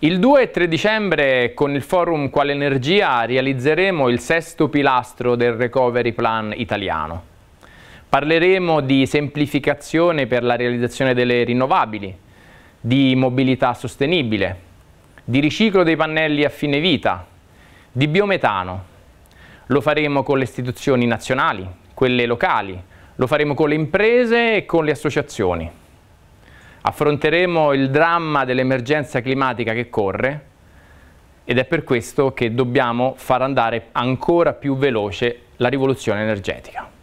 Il 2 e 3 dicembre con il forum Quale Energia realizzeremo il sesto pilastro del Recovery Plan italiano. Parleremo di semplificazione per la realizzazione delle rinnovabili, di mobilità sostenibile, di riciclo dei pannelli a fine vita, di biometano. Lo faremo con le istituzioni nazionali, quelle locali, lo faremo con le imprese e con le associazioni affronteremo il dramma dell'emergenza climatica che corre ed è per questo che dobbiamo far andare ancora più veloce la rivoluzione energetica.